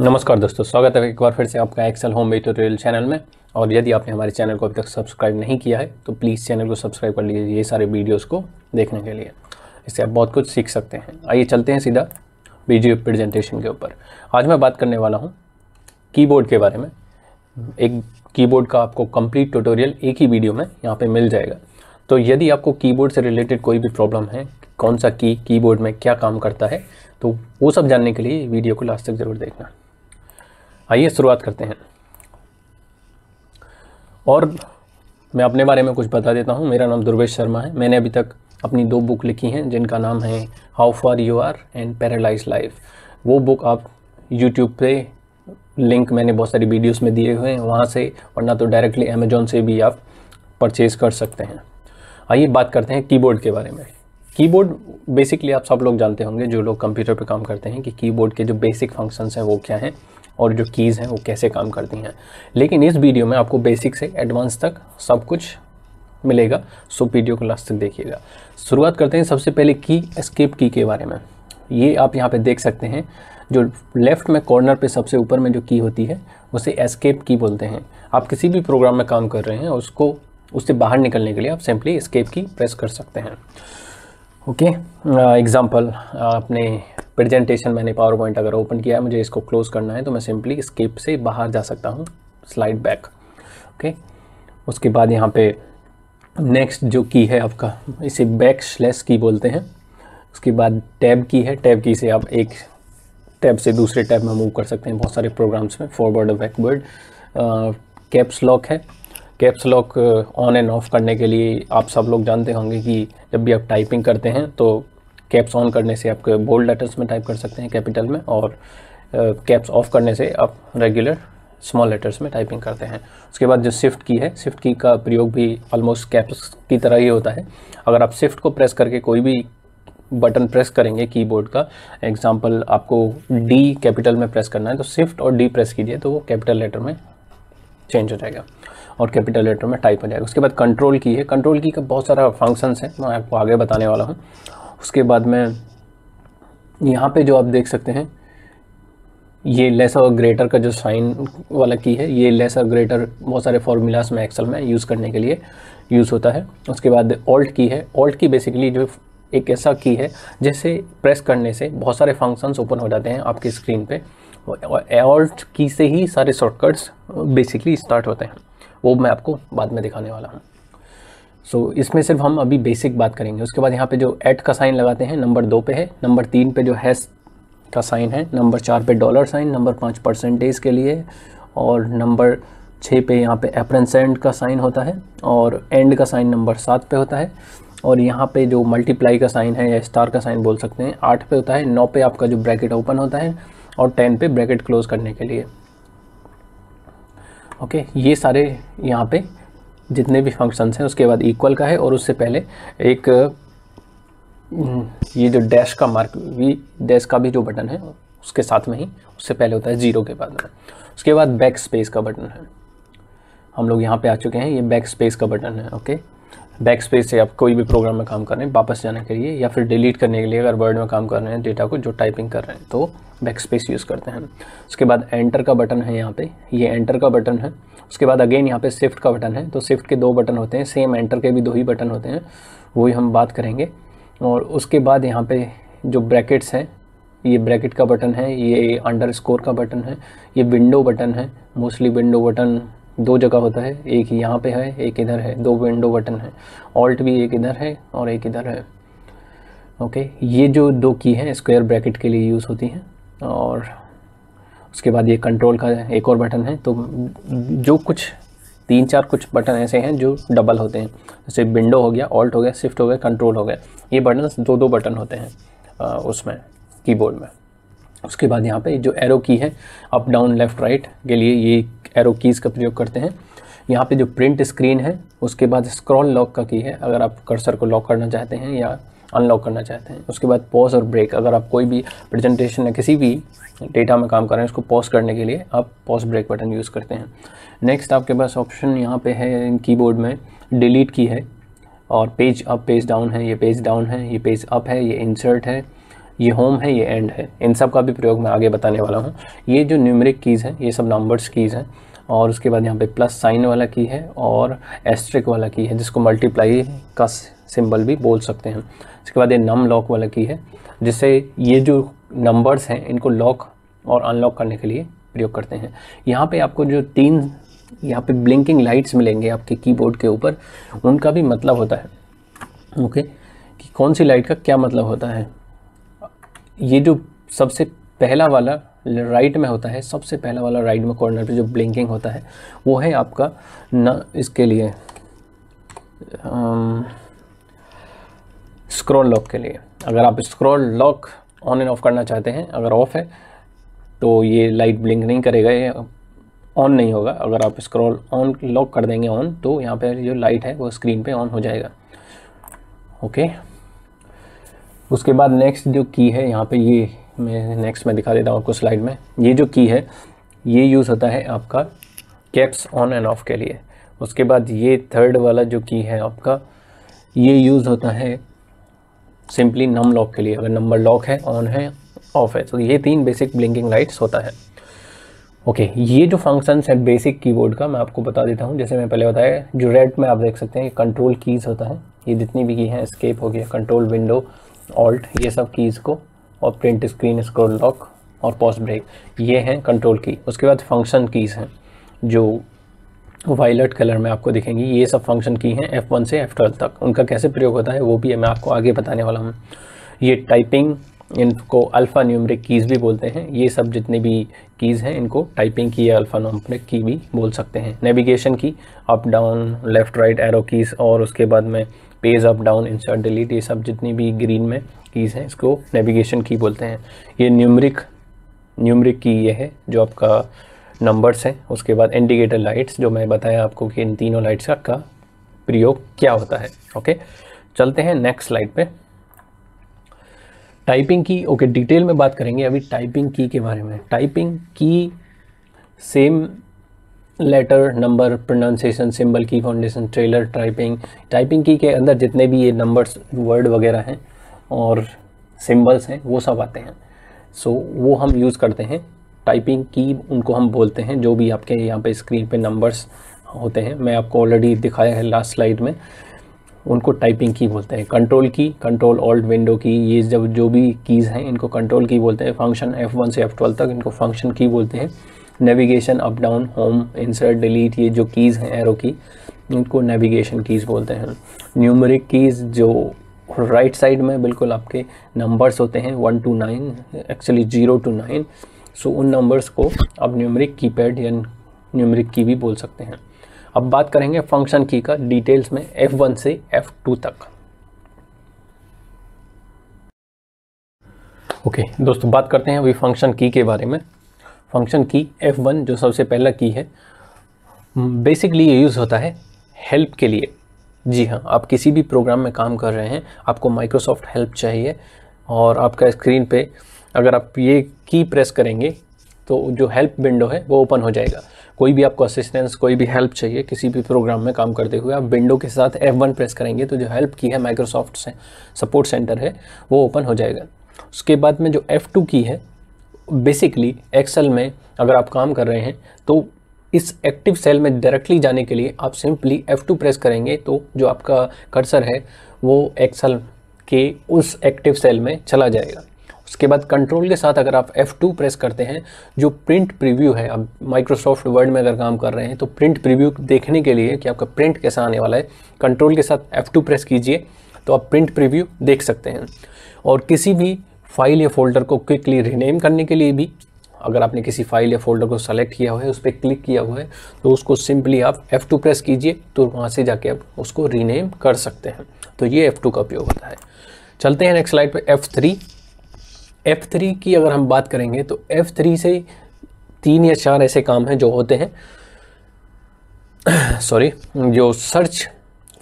नमस्कार दोस्तों स्वागत है एक बार फिर से आपका एक्सेल होम ट्यूटोरियल चैनल में और यदि आपने हमारे चैनल को अभी तक सब्सक्राइब नहीं किया है तो प्लीज़ चैनल को सब्सक्राइब कर लीजिए ये सारे वीडियोस को देखने के लिए इससे आप बहुत कुछ सीख सकते हैं आइए चलते हैं सीधा वीडियो प्रेजेंटेशन के ऊपर आज मैं बात करने वाला हूँ कीबोर्ड के बारे में एक कीबोर्ड का आपको कम्प्लीट ट्यूटोरियल एक ही वीडियो में यहाँ पर मिल जाएगा तो यदि आपको कीबोर्ड से रिलेटेड कोई भी प्रॉब्लम है कौन सा की कीबोर्ड में क्या काम करता है तो वो सब जानने के लिए वीडियो को लास्ट तक ज़रूर देखना आइए शुरुआत करते हैं और मैं अपने बारे में कुछ बता देता हूँ मेरा नाम दुर्वेश शर्मा है मैंने अभी तक अपनी दो बुक लिखी हैं जिनका नाम है how far you are and paralyse life वो बुक आप यूट्यूब पे लिंक मैंने बहुत सारी वीडियोस में दिए हुए हैं वहाँ से और ना तो डायरेक्टली अमेजोन से भी आप परचेज़ कर सकते हैं आइए बात करते हैं कीबोर्ड के बारे में कीबोर्ड बेसिकली आप सब लोग जानते होंगे जो लोग कंप्यूटर पे काम करते हैं कि कीबोर्ड के जो बेसिक फंक्शंस हैं वो क्या हैं और जो कीज़ हैं वो कैसे काम करती हैं लेकिन इस वीडियो में आपको बेसिक से एडवांस तक सब कुछ मिलेगा सो वीडियो को लास्ट तक देखिएगा शुरुआत करते हैं सबसे पहले की एस्केप की के बारे में ये आप यहाँ पे देख सकते हैं जो लेफ्ट में कॉर्नर पे सबसे ऊपर में जो की होती है उसे एस्केप की बोलते हैं आप किसी भी प्रोग्राम में काम कर रहे हैं उसको उससे बाहर निकलने के लिए आप सिंपली एस्केप की प्रेस कर सकते हैं ओके एग्ज़ाम्पल uh, आपने प्रेजेंटेशन मैंने पावर पॉइंट अगर ओपन किया है मुझे इसको क्लोज़ करना है तो मैं सिंपली स्केप से बाहर जा सकता हूँ स्लाइड बैक ओके उसके बाद यहाँ पे नेक्स्ट जो की है आपका इसे बैक स्लैश की बोलते हैं उसके बाद टैब की है टैब की से आप एक टैब से दूसरे टैब में मूव कर सकते हैं बहुत सारे प्रोग्राम्स में फॉरवर्ड और बैकवर्ड कैप्स लॉक है caps lock on and off करने के लिए आप सब लोग जानते होंगे कि जब भी आप टाइपिंग करते हैं तो कैप्स ऑन करने से आप बोल्ड लेटर्स में टाइप कर सकते हैं कैपिटल में और कैप्स ऑफ करने से आप रेगुलर स्मॉल लेटर्स में टाइपिंग करते हैं उसके बाद जो शिफ्ट की है शिफ्ट की का प्रयोग भी ऑलमोस्ट कैप्स की तरह ही होता है अगर आप शिफ्ट को प्रेस करके कोई भी बटन प्रेस करेंगे कीबोर्ड का एग्जांपल आपको डी कैपिटल में प्रेस करना है तो शिफ्ट और डी प्रेस कीजिए तो वो कैपिटल लेटर में चेंज हो जाएगा और कैपिटल लेटर में टाइप हो जाएगा उसके बाद कंट्रोल की है कंट्रोल की का बहुत सारा फंक्शंस है मैं आपको आगे बताने वाला हूँ उसके बाद में यहाँ पे जो आप देख सकते हैं ये लेस और ग्रेटर का जो साइन वाला की है ये लेस और ग्रेटर बहुत सारे फार्मूलाज में एक्सल में यूज़ करने के लिए यूज़ होता है उसके बाद ऑल्ट की है ऑल्ट की बेसिकली जो एक ऐसा की है जैसे प्रेस करने से बहुत सारे फंक्शंस ओपन हो जाते हैं आपके स्क्रीन पे ऑल्ट की से ही सारे शॉर्टकट्स बेसिकली स्टार्ट होते हैं वो मैं आपको बाद में दिखाने वाला हूँ सो so, इसमें सिर्फ हम अभी बेसिक बात करेंगे उसके बाद यहाँ पे जो एट का साइन लगाते हैं नंबर दो पे है नंबर तीन पे जो हैस का साइन है नंबर चार पे डॉलर साइन नंबर पाँच परसेंटेज के लिए और नंबर छः पे यहाँ पे एप्रेंसेंट का साइन होता है और एंड का साइन नंबर सात पे होता है और यहाँ पे जो मल्टीप्लाई का साइन है या स्टार का साइन बोल सकते हैं आठ पे होता है नौ पे आपका जो ब्रैकेट ओपन होता है और टेन पे ब्रैकेट क्लोज करने के लिए ओके ये सारे यहाँ पे जितने भी फंक्शंस हैं उसके बाद इक्वल का है और उससे पहले एक हम्म, ये जो डैश का मार्क वी डैश का भी जो बटन है उसके साथ में ही उससे पहले होता है जीरो के बाद में उसके बाद बैक स्पेस का बटन है हम लोग यहाँ पे आ चुके हैं ये बैक स्पेस का बटन है ओके बैक स्पेस से आप कोई भी प्रोग्राम में काम कर रहे हैं वापस जाने के लिए या फिर डिलीट करने के लिए अगर वर्ड में काम कर रहे हैं डेटा को जो टाइपिंग कर रहे हैं तो बैक स्पेस यूज़ करते हैं उसके बाद एंटर का बटन है यहाँ पे ये एंटर का बटन है उसके बाद अगेन यहाँ पे शिफ्ट का बटन है तो शिफ्ट के दो बटन होते हैं सेम एंटर के भी दो ही बटन होते हैं वही हम बात करेंगे और उसके बाद यहाँ पे जो ब्रैकेट्स हैं ये ब्रैकेट का बटन है ये अंडर स्कोर का बटन है ये विंडो बटन है मोस्टली विंडो बटन दो जगह होता है एक यहाँ पे है एक इधर है दो विंडो बटन है ऑल्ट भी एक इधर है और एक इधर है ओके ये जो दो की हैं स्क्वायर ब्रैकेट के लिए यूज़ होती हैं और उसके बाद ये कंट्रोल का एक और बटन है तो जो कुछ तीन चार कुछ बटन ऐसे हैं जो डबल होते हैं जैसे विंडो हो गया ऑल्ट हो गया शिफ्ट हो गया कंट्रोल हो गया ये बटन दो दो बटन होते हैं उसमें कीबोर्ड में उसके बाद यहाँ पे जो एरो की है अप डाउन लेफ़्ट राइट के लिए ये एरो कीज़ का प्रयोग करते हैं यहाँ पे जो प्रिंट स्क्रीन है उसके बाद स्क्रॉल लॉक का की है अगर आप कर्सर को लॉक करना चाहते हैं या अनलॉक करना चाहते हैं उसके बाद पॉज और ब्रेक अगर आप कोई भी प्रेजेंटेशन या किसी भी डेटा में काम कर रहे हैं उसको पॉज करने के लिए आप पॉज ब्रेक बटन यूज़ करते हैं नेक्स्ट आपके पास ऑप्शन यहाँ पे है कीबोर्ड में डिलीट की है और पेज अप पेज डाउन है ये पेज डाउन है ये पेज अप है ये इंसर्ट है ये होम है ये एंड है इन सब का भी प्रयोग मैं आगे बताने वाला हूँ ये जो न्यूमरिक कीज़ है ये सब नंबर्स कीज़ हैं और उसके बाद यहाँ पे प्लस साइन वाला की है और एस्ट्रिक वाला की है जिसको मल्टीप्लाई का सिंबल भी बोल सकते हैं उसके बाद ये नम लॉक वाला की है जिससे ये जो नंबर्स हैं इनको लॉक और अनलॉक करने के लिए प्रयोग करते हैं यहाँ पे आपको जो तीन यहाँ पे ब्लिंकिंग लाइट्स मिलेंगे आपके कीबोर्ड के ऊपर उनका भी मतलब होता है ओके कि कौन सी लाइट का क्या मतलब होता है ये जो सबसे पहला वाला राइट में होता है सबसे पहला वाला राइट में कॉर्नर पे जो ब्लिंकिंग होता है वो है आपका न इसके लिए स्क्रॉल लॉक के लिए अगर आप scroll lock on and off करना चाहते हैं अगर ऑफ है तो ये लाइट ब्लिंक नहीं करेगा ये ऑन नहीं होगा अगर आप स्क्रॉल ऑन लॉक कर देंगे ऑन तो यहाँ पर जो लाइट है वो स्क्रीन पे ऑन हो जाएगा ओके okay. उसके बाद नेक्स्ट जो की है यहाँ पे ये मैं नेक्स्ट में दिखा देता हूँ आपको स्लाइड में ये जो की है ये यूज़ होता है आपका कैप्स ऑन एंड ऑफ के लिए उसके बाद ये थर्ड वाला जो की है आपका ये यूज़ होता है सिंपली नम लॉक के लिए अगर नंबर लॉक है ऑन है ऑफ है तो ये तीन बेसिक ब्लिंकिंग लाइट्स होता है ओके okay, ये जो फंक्शंस है बेसिक कीबोर्ड का मैं आपको बता देता हूँ जैसे मैं पहले बताया जो रेड में आप देख सकते हैं कंट्रोल कीज़ होता है ये जितनी भी की हैं स्केप हो गया कंट्रोल विंडो ऑल्ट ये सब कीज़ को और प्रिंट स्क्रीन स्क्रोल लॉक और पॉज ब्रेक ये हैं कंट्रोल की उसके बाद फंक्शन कीज़ हैं जो वायलट कलर में आपको दिखेंगी ये सब फंक्शन की हैं F1 से F12 तक उनका कैसे प्रयोग होता है वो भी मैं आपको आगे बताने वाला हूँ ये टाइपिंग इनको अल्फ़ा न्यूमरिक कीज़ भी बोलते हैं ये सब जितने भी कीज़ हैं इनको टाइपिंग की या अल्फ़ा न्यूमरिक की भी बोल सकते हैं नेविगेशन की up down left right arrow keys और उसके बाद में page up down insert delete ये सब जितनी भी ग्रीन में कीज़ हैं इसको नेविगेशन की बोलते हैं ये न्यूमरिक न्यूमरिक की ये है जो आपका नंबर्स हैं उसके बाद इंडिकेटर लाइट्स जो मैं बताया आपको कि इन तीनों लाइट्स का प्रयोग क्या होता है ओके चलते हैं नेक्स्ट स्लाइड पे टाइपिंग की ओके डिटेल में बात करेंगे अभी टाइपिंग की के बारे में टाइपिंग की same letter number pronunciation symbol की फाउंडेशन ट्रेलर टाइपिंग टाइपिंग की के अंदर जितने भी ये नंबर्स वर्ड वगैरह हैं और सिंबल्स हैं वो सब आते हैं सो so, वो हम यूज़ करते हैं टाइपिंग की उनको हम बोलते हैं जो भी आपके यहाँ पे स्क्रीन पे नंबर्स होते हैं मैं आपको ऑलरेडी दिखाया है लास्ट स्लाइड में उनको टाइपिंग की बोलते हैं कंट्रोल की कंट्रोल ऑल्ट विंडो की ये जब जो भी कीज़ हैं इनको कंट्रोल की बोलते हैं फंक्शन एफ़ वन से एफ़ ट्वेल्व तक इनको फंक्शन की बोलते हैं navigation up down home insert delete ये जो कीज़ हैं एरो की इनको नेविगेशन कीज़ बोलते हैं न्यूमरिक कीज़ जो राइट साइड में बिल्कुल आपके नंबर्स होते हैं one to nine actually zero to nine so उन नंबर्स को आप न्यूमरिक कीपैड या न्यूमरिक की भी बोल सकते हैं अब बात करेंगे फंक्शन की का डिटेल्स में F1 से F2 तक ओके okay, दोस्तों बात करते हैं अभी फंक्शन की के बारे में फंक्शन की एफ़ वन जो सबसे पहला की है बेसिकली हम्म, ये यूज़ होता है हेल्प के लिए जी हाँ आप किसी भी प्रोग्राम में काम कर रहे हैं आपको माइक्रोसॉफ्ट हेल्प चाहिए और आपका स्क्रीन पे अगर आप ये की प्रेस करेंगे तो जो हेल्प विंडो है वो ओपन हो जाएगा कोई भी आपको असिस्टेंस कोई भी हेल्प चाहिए किसी भी प्रोग्राम में काम करते हुए आप विंडो के साथ F1 प्रेस करेंगे तो जो हेल्प की है माइक्रोसॉफ्ट से सपोर्ट सेंटर है वो ओपन हो जाएगा उसके बाद में जो F2 की है बेसिकली एक्सेल में अगर आप काम कर रहे हैं तो इस एक्टिव सेल में डायरेक्टली जाने के लिए आप सिंपली F2 प्रेस करेंगे तो जो आपका कर्सर है वो एक्सेल के उस एक्टिव सेल में चला जाएगा उसके बाद कंट्रोल के साथ अगर आप F2 प्रेस करते हैं जो प्रिंट प्रीव्यू है आप माइक्रोसॉफ्ट वर्ड में अगर काम कर रहे हैं तो प्रिंट प्रीव्यू देखने के लिए कि आपका प्रिंट कैसा आने वाला है कंट्रोल के साथ F2 प्रेस कीजिए तो आप प्रिंट प्रीव्यू देख सकते हैं और किसी भी फाइल या फोल्डर को क्विकली रीनेम करने के लिए भी अगर आपने किसी फाइल या फोल्डर को सेलेक्ट किया हुआ है उस पर क्लिक किया हुआ है तो उसको सिंपली आप F2 प्रेस कीजिए तो वहाँ से जाके आप उसको रीनेम कर सकते हैं तो ये F2 का उपयोग होता है चलते हैं नेक्स्ट स्लाइड पे F3 F3 की अगर हम बात करेंगे तो F3 से तीन या चार ऐसे काम हैं जो होते हैं सॉरी जो सर्च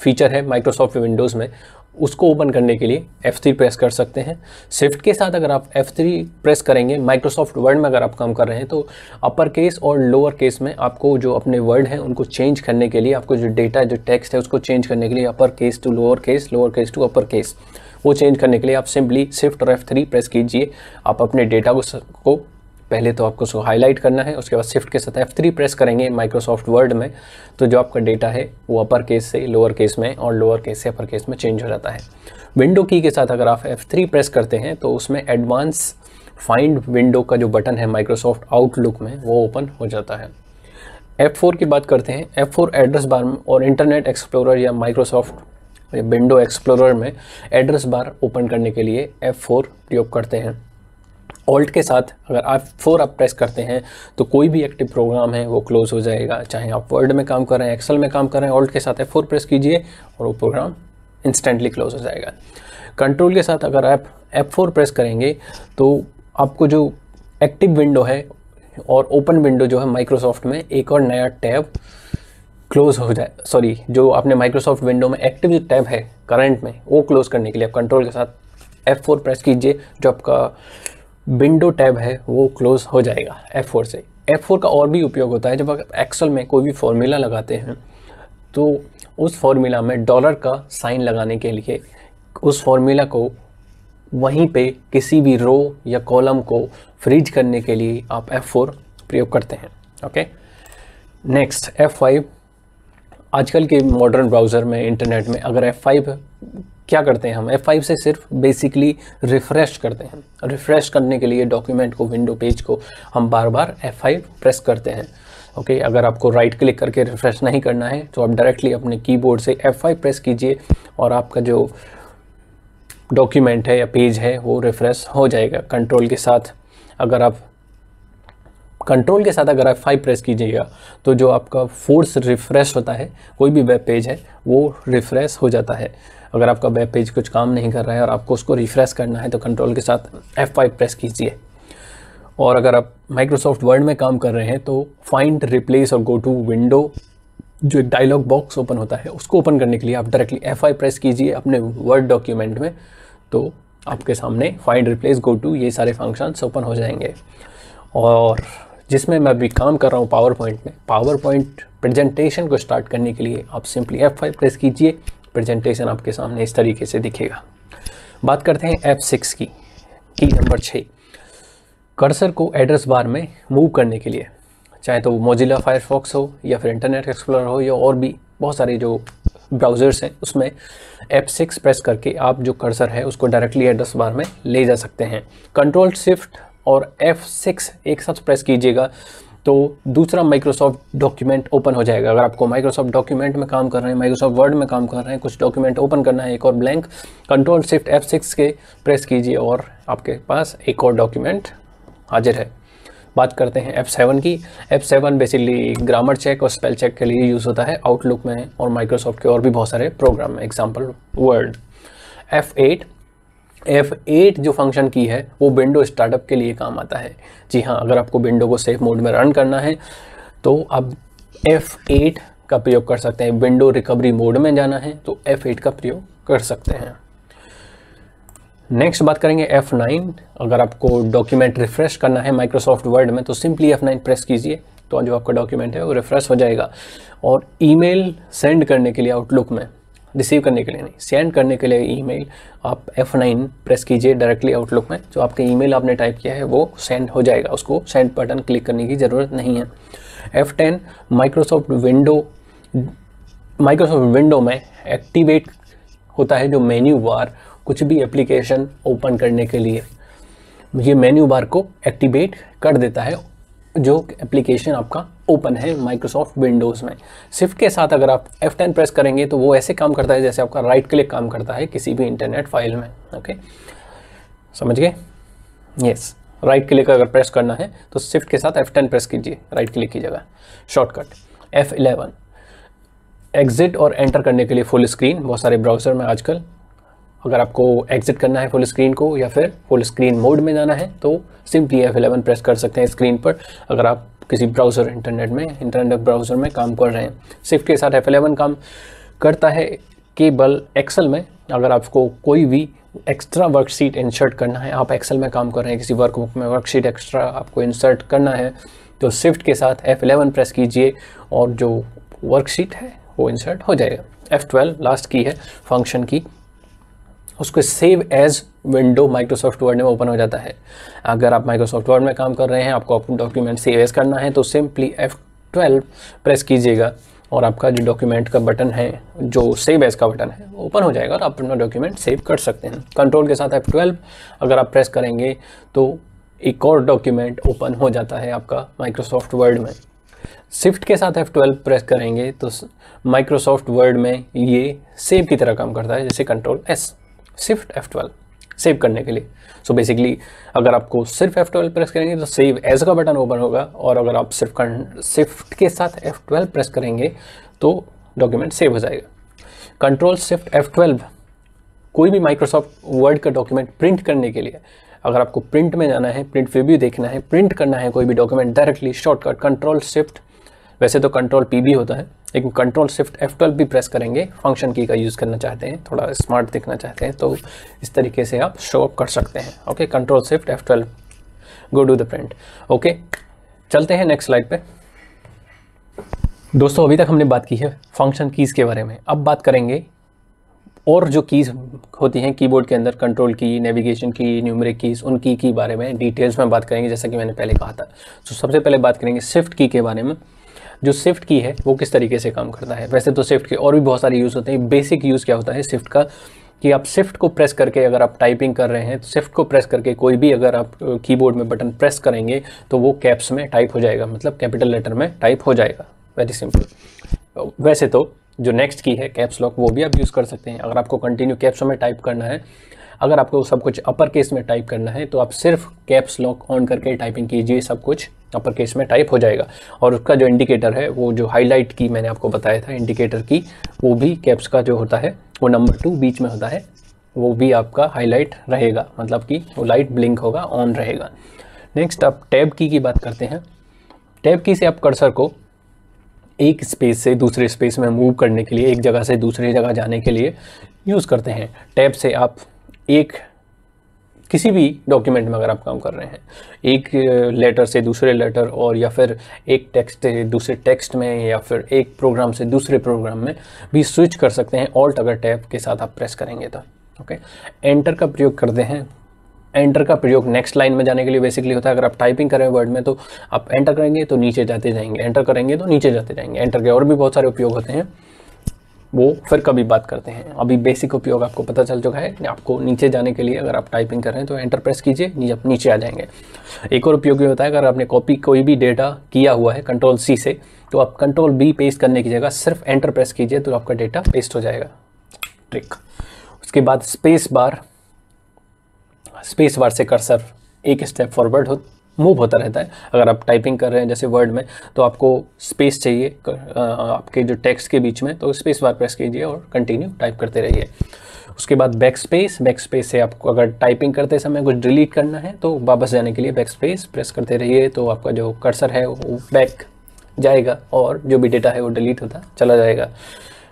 फीचर है माइक्रोसॉफ्ट विंडोज़ में उसको ओपन करने के लिए F3 प्रेस कर सकते हैं स्विफ्ट के साथ अगर आप F3 प्रेस करेंगे माइक्रोसॉफ्ट वर्ड में अगर आप काम कर रहे हैं तो अपर केस और लोअर केस में आपको जो अपने वर्ड हैं उनको चेंज करने के लिए आपको जो डेटा जो टेक्स्ट है उसको चेंज करने के लिए upper case to lower case lower case to upper case वो चेंज करने के लिए आप सिंपली स्विफ्ट और एफ प्रेस कीजिए आप अपने डेटा को पहले तो आपको उसको हाईलाइट करना है उसके बाद शिफ्ट के साथ F3 प्रेस करेंगे माइक्रोसॉफ्ट वर्ड में तो जो आपका डेटा है वो अपर केस से लोअर केस में और लोअर केस से अपर केस में चेंज हो जाता है विंडो की के साथ अगर आप F3 प्रेस करते हैं तो उसमें एडवांस फाइंड विंडो का जो बटन है माइक्रोसॉफ्ट आउटलुक में वो ओपन हो जाता है फोर की बात करते हैं फोर एड्रेस बार में और इंटरनेट एक्सप्लोरर या माइक्रोसॉफ्ट विंडो एक्सप्लोरर में एड्रेस बार ओपन करने के लिए फोर प्रयोग करते हैं ऑल्ट के साथ अगर आप फोर आप प्रेस करते हैं तो कोई भी एक्टिव प्रोग्राम है वो क्लोज़ हो जाएगा चाहे आप वर्ड में काम कर रहे हैं एक्सेल में काम कर रहे हैं ऑल्ट के साथ एफ फोर प्रेस कीजिए और वो प्रोग्राम इंस्टेंटली क्लोज हो जाएगा कंट्रोल के साथ अगर आप एफ फोर प्रेस करेंगे तो आपको जो एक्टिव विंडो है और ओपन विंडो जो है माइक्रोसॉफ्ट में एक और नया टैब क्लोज़ हो जाए सॉरी जो आपने माइक्रोसॉफ्ट विंडो में एक्टिव जो टैब है करंट में वो क्लोज़ करने के लिए आप कंट्रोल के साथ एफ फोर प्रेस कीजिए जो आपका विंडो टैब है वो क्लोज हो जाएगा F4 से F4 का और भी उपयोग होता है जब आप एक्सल में कोई भी फॉर्मूला लगाते हैं तो उस फॉर्मूला में डॉलर का साइन लगाने के लिए उस फॉर्मूला को वहीं पे किसी भी रो या कॉलम को फ्रीज करने के लिए आप F4 प्रयोग करते हैं ओके नेक्स्ट F5 आजकल के मॉडर्न ब्राउज़र में इंटरनेट में अगर F5 क्या करते हैं हम F5 से सिर्फ बेसिकली रिफ़्रेश करते हैं रिफ़्रेश करने के लिए डॉक्यूमेंट को विंडो पेज को हम बार बार F5 प्रेस करते हैं ओके okay, अगर आपको राइट क्लिक करके रिफ़्रेश नहीं करना है तो आप डायरेक्टली अपने कीबोर्ड से F5 प्रेस कीजिए और आपका जो डॉक्यूमेंट है या पेज है वो रिफ़्रेश हो जाएगा कंट्रोल के साथ अगर आप कंट्रोल के साथ अगर आप फाइव प्रेस कीजिएगा तो जो आपका फोर्स रिफ़्रेश होता है कोई भी वेब पेज है वो रिफ़्रेश हो जाता है अगर आपका वेब पेज कुछ काम नहीं कर रहा है और आपको उसको रिफ़्रेश करना है तो कंट्रोल के साथ F5 प्रेस कीजिए और अगर आप माइक्रोसॉफ्ट वर्ड में काम कर रहे हैं तो फाइंड रिप्लेस और गो टू विंडो जो एक डायलॉग बॉक्स ओपन होता है उसको ओपन करने के लिए आप डायरेक्टली एफ आई प्रेस कीजिए अपने वर्ड डॉक्यूमेंट में तो आपके सामने फाइंड रिप्लेस गो टू ये सारे फंक्शंस ओपन हो जाएंगे और जिसमें मैं अभी काम कर रहा हूँ पावर पॉइंट में पावर पॉइंट प्रेजेंटेशन को स्टार्ट करने के लिए आप सिंपली एफ फाइव प्रेस कीजिए प्रेजेंटेशन आपके सामने इस तरीके से दिखेगा बात करते हैं एफ सिक्स की की नंबर छः कर्सर को एड्रेस बार में मूव करने के लिए चाहे तो मोजिला फायरफॉक्स हो या फिर इंटरनेट एक्सप्लोरर हो या और भी बहुत सारे जो ब्राउज़र्स हैं उसमें एप सिक्स प्रेस करके आप जो कर्सर है उसको डायरेक्टली एड्रेस बार में ले जा सकते हैं कंट्रोल शिफ्ट और एफ सिक्स एक साथ प्रेस कीजिएगा तो दूसरा माइक्रोसॉफ्ट डॉक्यूमेंट ओपन हो जाएगा अगर आपको माइक्रोसॉफ्ट डॉक्यूमेंट में काम कर रहे हैं माइक्रोसॉफ्ट वर्ड में काम कर रहे हैं कुछ डॉक्यूमेंट ओपन करना है एक और blank control shift F six के प्रेस कीजिए और आपके पास एक और डॉक्यूमेंट हाजिर है बात करते हैं एफ़ सेवन की F seven basically grammar check और स्पेल चेक के लिए यूज़ होता है आउटलुक में और माइक्रोसॉफ्ट के और भी बहुत सारे प्रोग्राम में example Word F eight F eight जो फंक्शन की है वो विंडो स्टार्टअप के लिए काम आता है जी हाँ अगर आपको विंडो को सेफ मोड में रन करना है तो अब एट का प्रयोग कर सकते हैं विंडो रिकवरी मोड में जाना है तो एफ एट का प्रयोग कर सकते हैं नेक्स्ट बात करेंगे एफ नाइन अगर आपको डॉक्यूमेंट रिफ्रेश करना है माइक्रोसॉफ्ट वर्ड में तो सिंपली एफ नाइन प्रेस कीजिए तो जो आपका डॉक्यूमेंट है वो रिफ्रेश हो जाएगा और ईमेल सेंड करने के लिए आउटलुक में रिसीव करने के लिए नहीं सेंड करने के लिए ईमेल आप F9 प्रेस कीजिए डायरेक्टली आउटलुक में जो आपके ईमेल आपने टाइप किया है वो सेंड हो जाएगा उसको सेंड बटन क्लिक करने की ज़रूरत नहीं है F10 Microsoft window Microsoft window में एक्टिवेट होता है जो मेन्यू बार कुछ भी एप्लीकेशन ओपन करने के लिए ये मेन्यू बार को एक्टिवेट कर देता है जो एप्लीकेशन आपका ओपन है माइक्रोसॉफ्ट विंडोज़ में शिफ्ट के साथ अगर आप F10 प्रेस करेंगे तो वो ऐसे काम करता है जैसे आपका राइट क्लिक काम करता है किसी भी इंटरनेट फाइल में ओके समझ गए यस राइट क्लिक अगर प्रेस करना है तो शिफ्ट के साथ F10 प्रेस कीजिए राइट क्लिक की जगह शॉर्टकट F11 एग्जिट और एंटर करने के लिए फुल स्क्रीन बहुत सारे ब्राउज़र में आजकल अगर आपको एग्जिट करना है फुल स्क्रीन को या फिर फुल स्क्रीन मोड में जाना है तो सिंपली F11 प्रेस कर सकते हैं स्क्रीन पर अगर आप किसी ब्राउज़र इंटरनेट में इंटरनेट ब्राउज़र में काम कर रहे हैं स्विफ्ट के साथ एफ एलेवन काम करता है केवल एक्सेल में अगर आपको कोई भी एक्स्ट्रा वर्कशीट इंसर्ट करना है आप एक्सेल में काम कर रहे हैं किसी वर्कबुक में वर्कशीट एक्स्ट्रा आपको इंसर्ट करना है तो स्विफ्ट के साथ एफ़ एलेवन प्रेस कीजिए और जो वर्कशीट है वो इंसर्ट हो जाएगा एफ़ ट्वेल्व लास्ट की है फंक्शन की उसको save as window Microsoft Word में ओपन हो जाता है अगर आप माइक्रोसॉफ्ट वर्ड में काम कर रहे हैं आपको डॉक्यूमेंट सेव एज करना है तो सिंपली एफ ट्वेल्व प्रेस कीजिएगा और आपका जो डॉक्यूमेंट का बटन है जो सेव एज का बटन है ओपन हो जाएगा और आप अपना डॉक्यूमेंट सेव कर सकते हैं कंट्रोल के साथ एफ ट्वेल्व अगर आप प्रेस करेंगे तो एक और डॉक्यूमेंट ओपन हो जाता है आपका माइक्रोसॉफ्ट वर्ड में शिफ्ट के साथ F12 प्रेस करेंगे तो माइक्रोसॉफ्ट वर्ड में ये सेव की तरह काम करता है जैसे control S shift F twelve save करने के लिए सो so बेसिकली अगर आपको सिर्फ एफ ट्वेल्व प्रेस करेंगे तो सेव एज का बटन ओपन होगा और अगर आप सिर्फ शिफ्ट के साथ एफ ट्वेल्व प्रेस करेंगे तो डॉक्यूमेंट सेव हो जाएगा कंट्रोल शिफ्ट एफ ट्वेल्व कोई भी माइक्रोसॉफ्ट वर्ड का डॉक्यूमेंट प्रिंट करने के लिए अगर आपको प्रिंट में जाना है प्रिंट रिव्यू देखना है प्रिंट करना है कोई भी document directly shortcut control shift वैसे तो कंट्रोल पी भी होता है लेकिन कंट्रोल शिफ्ट एफ भी प्रेस करेंगे फंक्शन की का यूज़ करना चाहते हैं थोड़ा स्मार्ट दिखना चाहते हैं तो इस तरीके से आप शो अप कर सकते हैं okay control shift F go do the print okay चलते हैं नेक्स्ट स्लाइड पे दोस्तों अभी तक हमने बात की है फंक्शन कीज़ के बारे में अब बात करेंगे और जो कीज़ होती हैं कीबोर्ड के अंदर कंट्रोल की नेविगेशन की न्यूमेरिक कीज़ उन की के बारे में डिटेल्स में बात करेंगे जैसा कि मैंने पहले कहा था तो सबसे पहले बात करेंगे शिफ्ट की के बारे में जो स्विफ्ट की है वो किस तरीके से काम करता है वैसे तो स्विफ्ट के और भी बहुत सारे यूज़ होते हैं बेसिक यूज़ क्या होता है स्विफ्ट का कि आप स्विफ्ट को प्रेस करके अगर आप टाइपिंग कर रहे हैं तो शिफ्ट को प्रेस करके कोई भी अगर आप कीबोर्ड में बटन प्रेस करेंगे तो वो कैप्स में टाइप हो जाएगा मतलब कैपिटल लेटर में टाइप हो जाएगा वेरी सिंपल वैसे तो जो नेक्स्ट की है कैप्स लॉक वो भी आप यूज़ कर सकते हैं अगर आपको कंटिन्यू कैप्स में टाइप करना है अगर आपको सब कुछ अपर केस में टाइप करना है तो आप सिर्फ कैप्स लॉक ऑन करके टाइपिंग कीजिए सब कुछ अपर केस में टाइप हो जाएगा और उसका जो इंडिकेटर है वो जो हाईलाइट की मैंने आपको बताया था इंडिकेटर की वो भी कैप्स का जो होता है वो नंबर टू बीच में होता है वो भी आपका हाईलाइट रहेगा मतलब कि वो लाइट ब्लिंक होगा ऑन रहेगा नेक्स्ट आप टैब की की बात करते हैं टैब की से आप कर्सर को एक स्पेस से दूसरे स्पेस में मूव करने के लिए एक जगह से दूसरे जगह जाने के लिए यूज़ करते हैं टैब से आप एक किसी भी डॉक्यूमेंट में अगर आप काम कर रहे हैं एक लेटर से दूसरे लेटर और या फिर एक टेक्स्ट से दूसरे टेक्स्ट में या फिर एक प्रोग्राम से दूसरे प्रोग्राम में भी स्विच कर सकते हैं ऑल्ट अगर टैब के साथ आप प्रेस करेंगे तो ओके एंटर का प्रयोग करते हैं एंटर का प्रयोग नेक्स्ट लाइन में जाने के लिए बेसिकली होता है अगर आप टाइपिंग करें वर्ड में तो आप एंटर करेंगे तो नीचे जाते जाएंगे एंटर करेंगे तो नीचे जाते जाएंगे एंटर के और भी बहुत सारे उपयोग होते हैं वो फिर कभी बात करते हैं अभी बेसिक उपयोग आपको पता चल चुका है आपको नीचे जाने के लिए अगर आप टाइपिंग कर रहे हैं तो एंटर प्रेस कीजिए आप नीचे आ जाएंगे एक और उपयोग ये होता है अगर आपने कॉपी कोई भी डेटा किया हुआ है कंट्रोल सी से तो आप कंट्रोल बी पेस्ट करने की जगह सिर्फ एंटर प्रेस कीजिए तो आपका डेटा पेस्ट हो जाएगा ट्रिक उसके बाद स्पेस बार स्पेस बार से कर्सर एक स्टेप फॉरवर्ड हो मूव होता रहता है अगर आप टाइपिंग कर रहे हैं जैसे वर्ड में तो आपको स्पेस चाहिए आपके जो टेक्स्ट के बीच में तो स्पेस बार प्रेस कीजिए और कंटिन्यू टाइप करते रहिए उसके बाद बैक स्पेस बैक स्पेस से आपको अगर टाइपिंग करते समय कुछ डिलीट करना है तो वापस जाने के लिए बैक स्पेस प्रेस करते रहिए तो आपका जो कर्सर है वो बैक जाएगा और जो भी डेटा है वो डिलीट होता चला जाएगा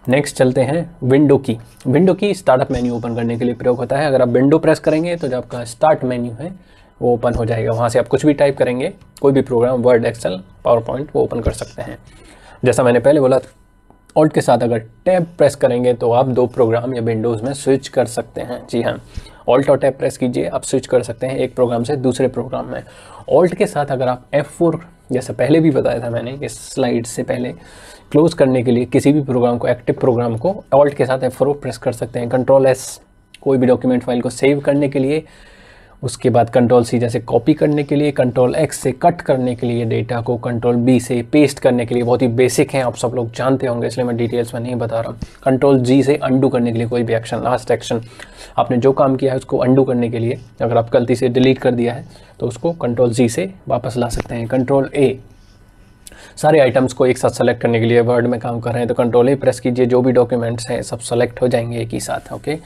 नेक्स्ट चलते हैं विंडो की विंडो की स्टार्टअप मेन्यू ओपन करने के लिए प्रयोग होता है अगर आप विंडो प्रेस करेंगे तो जो आपका स्टार्ट मेन्यू है वो ओपन हो जाएगा वहाँ से आप कुछ भी टाइप करेंगे कोई भी program Word Excel PowerPoint वो ओपन कर सकते हैं जैसा मैंने पहले बोला ऑल्ट के साथ अगर टैब प्रेस करेंगे तो आप दो प्रोग्राम या विंडोज़ में स्विच कर सकते हैं जी हाँ ऑल्ट और टैब प्रेस कीजिए आप स्विच कर सकते हैं एक प्रोग्राम से दूसरे प्रोग्राम में ऑल्ट के साथ अगर आप एफ फोर जैसा पहले भी बताया था मैंने कि स्लाइड से पहले क्लोज़ करने के लिए किसी भी प्रोग्राम को एक्टिव प्रोग्राम को ऑल्ट के साथ एफ फोर प्रेस कर सकते हैं कंट्रोल एस कोई भी डॉक्यूमेंट फाइल को सेव करने के लिए उसके बाद कंट्रोल सी जैसे कॉपी करने के लिए कंट्रोल एक्स से कट करने के लिए डेटा को कंट्रोल बी से पेस्ट करने के लिए बहुत ही बेसिक हैं आप सब लोग जानते होंगे इसलिए मैं डिटेल्स में नहीं बता रहा कंट्रोल जी से अंडू करने के लिए कोई भी एक्शन लास्ट एक्शन आपने जो काम किया है उसको अंडू करने के लिए अगर आप गलती से डिलीट कर दिया है तो उसको कंट्रोल जी से वापस ला सकते हैं कंट्रोल ए सारे आइटम्स को एक साथ सेलेक्ट करने के लिए वर्ड में काम कर रहे हैं तो कंट्रोल ए प्रेस कीजिए जो भी डॉक्यूमेंट्स हैं सब सेलेक्ट हो जाएंगे एक ही साथ ओके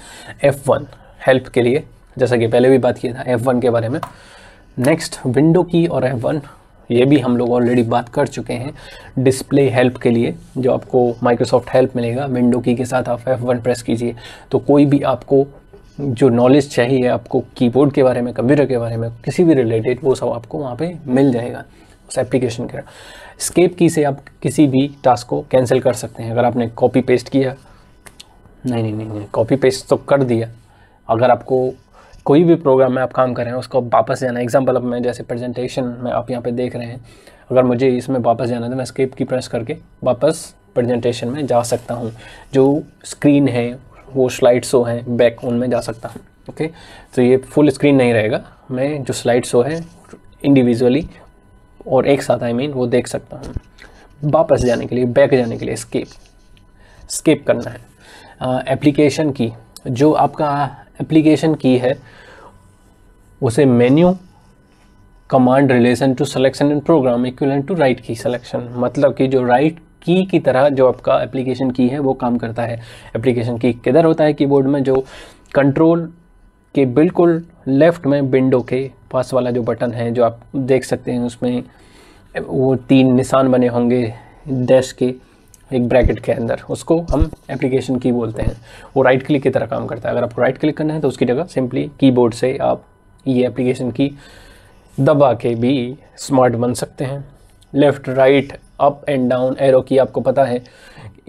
एफ़ वन हेल्प के लिए जैसा कि पहले भी बात किया था एफ़ वन के बारे में नेक्स्ट विंडो की और एफ़ वन ये भी हम लोग ऑलरेडी बात कर चुके हैं डिस्प्ले हेल्प के लिए जो आपको माइक्रोसॉफ्ट हेल्प मिलेगा विंडो की के साथ आप एफ़ वन प्रेस कीजिए तो कोई भी आपको जो नॉलेज चाहिए आपको कीबोर्ड के बारे में कंप्यूटर के बारे में किसी भी रिलेटेड वो सब आपको वहाँ पे मिल जाएगा उस एप्लीकेशन के स्केप की से आप किसी भी टास्क को कैंसिल कर सकते हैं अगर आपने कॉपी पेस्ट किया नहीं नहीं नहीं, नहीं कॉपी पेस्ट तो कर दिया अगर आपको कोई भी प्रोग्राम में आप काम कर रहे हैं उसको वापस जाना एग्जाम्पल अब मैं जैसे प्रेजेंटेशन में आप यहाँ पे देख रहे हैं अगर मुझे इसमें वापस जाना है तो मैं स्केप की प्रेस करके वापस प्रेजेंटेशन में जा सकता हूँ जो स्क्रीन है वो स्लाइड शो है बैक उनमें जा सकता हूँ ओके तो ये फुल स्क्रीन नहीं रहेगा मैं जो स्लाइड शो है इंडिविजुअली और एक साथ आई I मीन mean, वो देख सकता हूँ वापस जाने के लिए बैक जाने के लिए स्केप स्केप करना है एप्लीकेशन की जो आपका एप्लीकेशन की है उसे menu command relation to selection and program equivalent to right key selection मतलब कि जो राइट right की की तरह जो आपका एप्लीकेशन की है वो काम करता है एप्लीकेशन की किधर होता है कीबोर्ड में जो कंट्रोल के बिल्कुल लेफ्ट में विंडो के पास वाला जो बटन है जो आप देख सकते हैं उसमें वो तीन निशान बने होंगे डैश के एक ब्रैकेट के अंदर उसको हम एप्लीकेशन की बोलते हैं वो राइट क्लिक की तरह काम करता है अगर आपको राइट क्लिक करना है तो उसकी जगह सिंपली कीबोर्ड से आप ये एप्लीकेशन की दबा के भी स्मार्ट बन सकते हैं left right up and down arrow key आपको पता है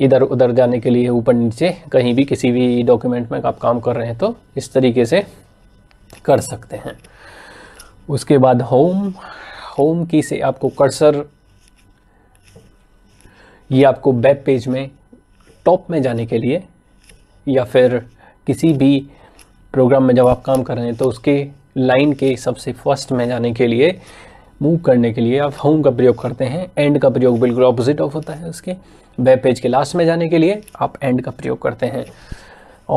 इधर उधर जाने के लिए ऊपर नीचे कहीं भी किसी भी डॉक्यूमेंट में आप काम कर रहे हैं तो इस तरीके से कर सकते हैं उसके बाद होम होम की से आपको कर्सर ये आपको वेब पेज में टॉप में जाने के लिए या फिर किसी भी प्रोग्राम में जब आप काम कर रहे हैं तो उसके लाइन के सबसे फर्स्ट में जाने के लिए मूव करने के लिए आप होम का प्रयोग करते हैं एंड का प्रयोग बिल्कुल ऑपोजिट ऑफ होता है उसके वेब पेज के लास्ट में जाने के लिए आप एंड का प्रयोग करते हैं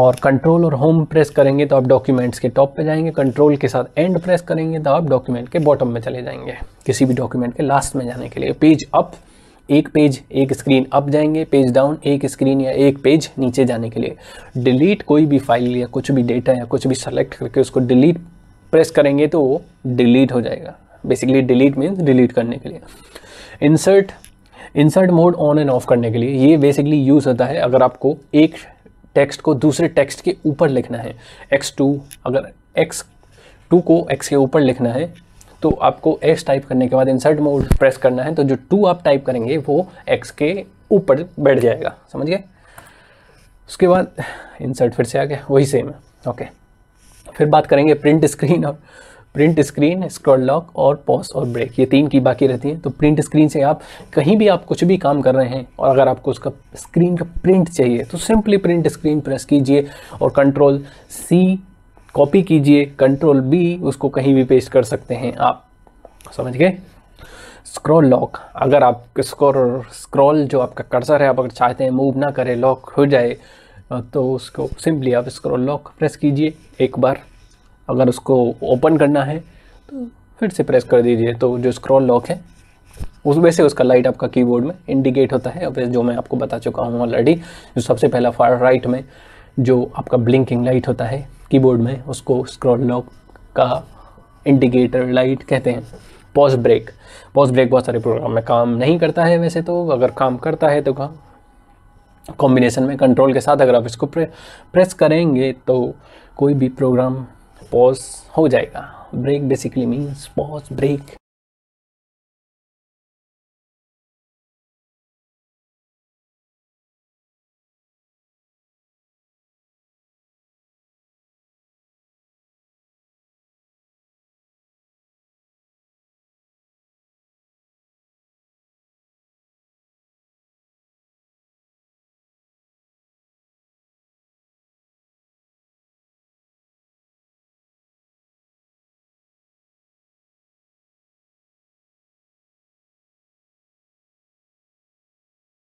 और कंट्रोल और होम प्रेस करेंगे तो आप डॉक्यूमेंट्स के टॉप पे जाएंगे कंट्रोल के साथ एंड प्रेस करेंगे तो आप डॉक्यूमेंट के बॉटम में चले जाएंगे किसी भी डॉक्यूमेंट के लास्ट में जाने के लिए पेज अप एक पेज एक स्क्रीन अप जाएंगे पेज डाउन एक स्क्रीन या एक पेज नीचे जाने के लिए डिलीट कोई भी फाइल या कुछ भी डेटा या कुछ भी सेलेक्ट करके उसको डिलीट प्रेस करेंगे तो वो डिलीट हो जाएगा बेसिकली डिलीट मीन्स डिलीट करने के लिए insert insert mode on and off करने के लिए ये बेसिकली यूज़ होता है अगर आपको एक टेक्स्ट को दूसरे टेक्स्ट के ऊपर लिखना है एक्स टू अगर एक्स टू को एक्स के ऊपर लिखना है तो आपको एक्स टाइप करने के बाद इंसर्ट मोड प्रेस करना है तो जो टू आप टाइप करेंगे वो एक्स के ऊपर बैठ जाएगा समझ गए उसके बाद इंसर्ट फिर से आ गया वही सेम है ओके okay. फिर बात करेंगे प्रिंट स्क्रीन और प्रिंट स्क्रीन स्क्रॉल लॉक और पॉज और ब्रेक ये तीन की बाकी रहती हैं तो प्रिंट स्क्रीन से आप कहीं भी आप कुछ भी काम कर रहे हैं और अगर आपको उसका स्क्रीन का प्रिंट चाहिए तो सिंपली प्रिंट स्क्रीन प्रेस कीजिए और कंट्रोल सी कॉपी कीजिए कंट्रोल बी उसको कहीं भी पेस्ट कर सकते हैं आप समझ गए स्क्रॉल लॉक अगर आप स्क्रॉल जो आपका कर्सर है आप अगर चाहते हैं मूव ना करें लॉक हो जाए तो उसको सिंपली आप इसको लॉक प्रेस कीजिए एक बार अगर उसको ओपन करना है तो फिर से प्रेस कर दीजिए तो जो स्क्रॉल लॉक है उस वैसे उसका लाइट आपका कीबोर्ड में इंडिकेट होता है जो मैं आपको बता चुका हूँ ऑलरेडी जो सबसे पहला फार राइट में जो आपका ब्लिंकिंग लाइट होता है कीबोर्ड में उसको स्क्रॉल लॉक का इंडिकेटर लाइट कहते हैं पॉज ब्रेक पॉज ब्रेक बहुत सारे प्रोग्राम में काम नहीं करता है वैसे तो अगर काम करता है तो काम कॉम्बिनेशन में कंट्रोल के साथ अगर आप इसको प्रे, प्रेस करेंगे तो कोई भी प्रोग्राम पॉज हो जाएगा break basically means pause break